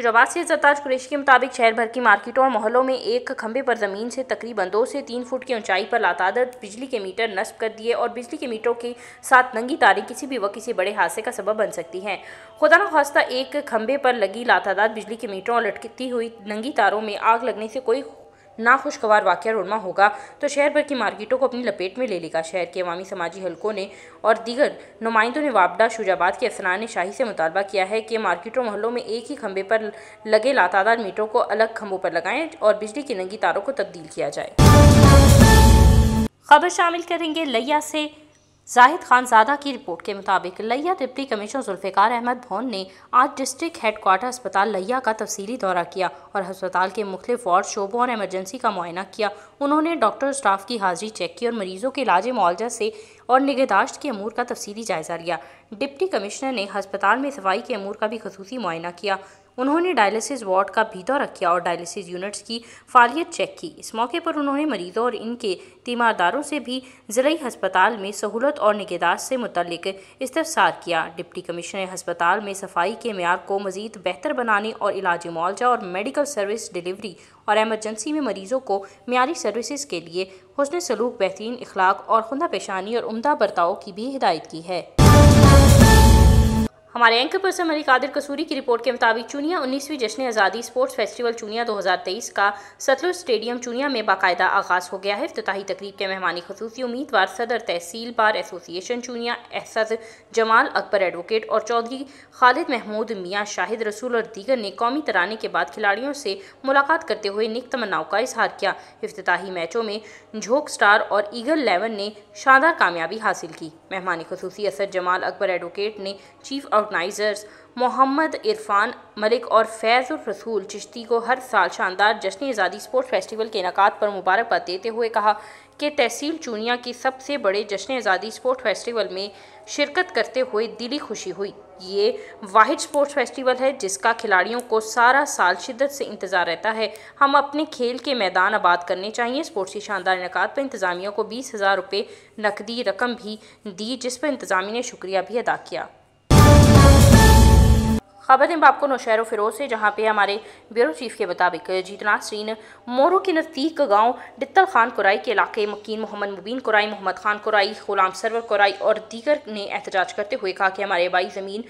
श्री से सरताज कुरेशी के मुताबिक शहर भर की मार्केटों और मोहल्लों में एक खंभे पर ज़मीन से तकरीबन दो से तीन फुट की ऊंचाई पर लातादत बिजली के मीटर नस्ब कर दिए और बिजली के मीटरों के साथ नंगी तारें किसी भी वक्त किसी बड़े हादसे का सबब बन सकती हैं खुदा खास्ता एक खंभे पर लगी लातादात बिजली के मीटरों और लटकती हुई नंगी तारों में आग लगने से कोई नाखुशगवार वाक्य रोनमा होगा तो शहर भर की मार्केटों को अपनी लपेट में ले लेगा शहर के अवामी समाजी हलकों ने और दीगर नुमाइंदों ने वापडा शुजाबाद के अफसरान ने शाही से मुतालबा किया है कि मार्केटों मोहल्लों में एक ही खंभे पर लगे लातादार मीटरों को अलग खंभों पर लगाएं और बिजली की नंगी तारों को तब्दील किया जाए खबर शामिल करेंगे लैया से जाहिद खान सादा की रिपोर्ट के मुताबिक लैया डिप्टी कमिश्नर जुल्फ़िकार अहमद भोन ने आज डिस्ट्रिक्ट हेड अस्पताल लैया का तफसीली दौरा किया और अस्पताल के मुख्त वार्ड शोबों और एमरजेंसी का मुआयना किया उन्होंने डॉक्टर स्टाफ की हाजिरी चेक की और मरीज़ों के इलाज मुआवजा से और निगहदाश्त के अमूर का तफसीली जायजा लिया डिप्टी कमिश्नर ने हस्पताल में सफाई के अमूर का भी खसूसी मुआयना किया उन्होंने डायलिसिस वार्ड का भी दौरा किया और डायलिसिस यूनिट्स की फालियत चेक की इस मौके पर उन्होंने मरीजों और इनके तीमारदारों से भी ज़िले हस्पताल में सहूलत और निगहदाश्त से मुतलक इस्तार किया डिप्टी कमिश्नर हस्पताल में सफाई के मैार को मज़ीद बेहतर बनाने और इलाज मुआवजा और मेडिकल सर्विस डिलीवरी और एमरजेंसी में मरीज़ों को मीरी सर्विसेज के लिए हसन सलूक बेहतरीन इखलाक और खुदा पेशानी और उमदा बर्ताव की भी हिदायत की है हमारे एंकर पर्सन मलिक कादिर कसूरी की रिपोर्ट के मुताबिक चूनिया उन्नीसवीं जश्न आज़ादी स्पोर्ट्स फेस्टिवल चूनिया 2023 का सतलुज स्टेडियम चुनिया में बाकायदा आगाज़ हो गया है अफ्ताही तकरीब के मेहमानी खसूसी उम्मीदवार सदर तहसील bar association Chunian Asad Jamal Akbar advocate और चौधरी खालिद महमूद मियाँ शाहिद रसूल और दीगर ने कौमी तराने के बाद खिलाड़ियों से मुलाकात करते हुए निक तमन्नाओं का इजहार किया अफ्ताही मैचों में झोंक स्टार और ईगल लेवन ने शानदार कामयाबी हासिल की मेहमानी खसूसी असद जमाल अकबर एडवोकेट ने चीफ ऑर्गेनाइज़र्स मोहम्मद इरफान मलिक और फैज़ और रसूल चिश्ती को हर साल शानदार जश्न आज़ादी स्पोर्ट्स फेस्टिवल के इनका पर मुबारकबाद देते हुए कहा कि तहसील चूनिया की सबसे बड़े जश्न आज़ादी स्पोर्ट फेस्टिवल में शिरकत करते हुए दिली खुशी हुई ये वाहिद स्पोर्ट्स फेस्टिवल है जिसका खिलाड़ियों को सारा साल शिद्दत से इंतज़ार रहता है हम अपने खेल के मैदान आबाद करने चाहिए स्पोर्ट्स की शानदार इनकात पर इंतज़ामिया को बीस हज़ार रुपये नकदी रकम भी दी जिस पर इंतज़ामी ने शुक्रिया भी अदा किया खबर दें आपको नौशहर फिरोज से जहाँ पे हमारे ब्यूरो चीफ के मुताबिक जीतनाथ सीन मोरू के नज़दीक गाँव डित्तल खान कुराई के इलाके मकीन मोहम्मद मुबीन कुराई मोहम्मद खान कुराई गुलाम सरवर कुराई और दीगर ने एहतजाज करते हुए कहा कि हमारे आबाई ज़मीन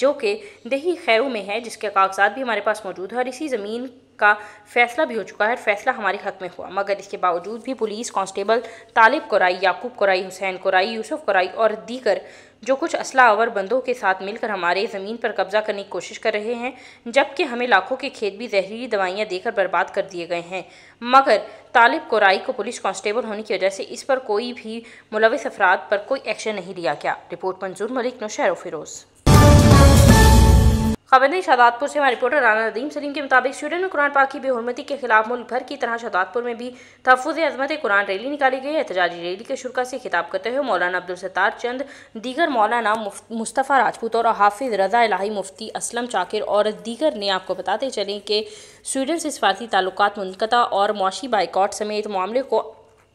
जो कि दही खैरों में है जिसके कागजात भी हमारे पास मौजूद है और इसी ज़मीन का फैसला भी हो चुका है फैसला हमारे हक में हुआ मगर इसके बावजूद भी पुलिस कांस्टेबल तालिब कुराई याकूब कुराई हुसैन कुराई यूसुफ कुराई और दीगर जो कुछ असला आवर बंदों के साथ मिलकर हमारे ज़मीन पर कब्जा करने की कोशिश कर रहे हैं जबकि हमें लाखों के खेत भी जहरीली दवाइयाँ देकर बर्बाद कर दिए गए हैं मगर तालिब कोराई को पुलिस कांस्टेबल होने की वजह से इस पर कोई भी मुलविस अफराद पर कोई एक्शन नहीं लिया गया रिपोर्ट मंजूर मलिक नौशहर फिरोज़ खबर शदातपुर से हमारे रिपोर्टर राना नदीम सलीम के मुताबिक स्वीडन में कुरान पाक की बेहरमती के खिलाफ मुल्क भर की तरह शदातपुर में भी तहफ़ अजमत कुरान रैली निकाली गई एहतजाजी रैली के शुरुआत से खिताब करते हुए मौलाना अब्दुल सत्तार चंद दीगर मौलाना मुस्तफ़ा राजपूत और हाफिज रजा इलाही मुफ्ती असलम चाकिर और दीगर ने आपको बताते चलें कि स्वीडन से सफारती ताल्लुक मुनकता और मुशी बाइकॉट समेत मामले को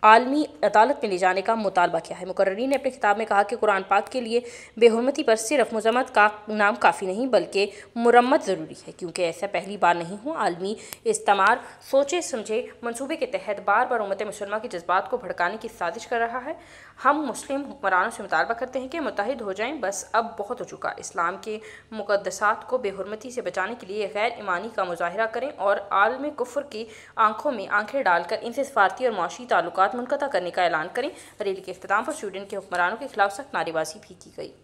आलमी अदालत में ले जाने का मुतालबा किया है मुकर्रीन ने अपने खिताब में कहा कि कुरान पाक के लिए बेहरमती पर सिर्फ मजम्मत का नाम काफ़ी नहीं बल्कि मुरम्मत ज़रूरी है क्योंकि ऐसा पहली बार नहीं हुआ आलमी इस्तेमाल सोचे समझे मनसूबे के तहत बार बार उमत मुसलमा के जज्बात को भड़काने की साजिश कर रहा है हम मुस्लिम हुक्मरानों से मुतालबा करते हैं कि मुतहद हो जाएँ बस अब बहुत हो चुका इस्लाम के मुकदसात को बेहरमती से बचाने के लिए गैर ईमानी का मुजाहरा करें और आलम कुफर की आंखों में आंखें डालकर इनसे सफारती और माशी ताल्लुक मुनकता करने का ऐलान करें रैली के अख्ताम पर स्टूडेंट के हुक्मरानों के खिलाफ सख्त नारेबाजी भी की गई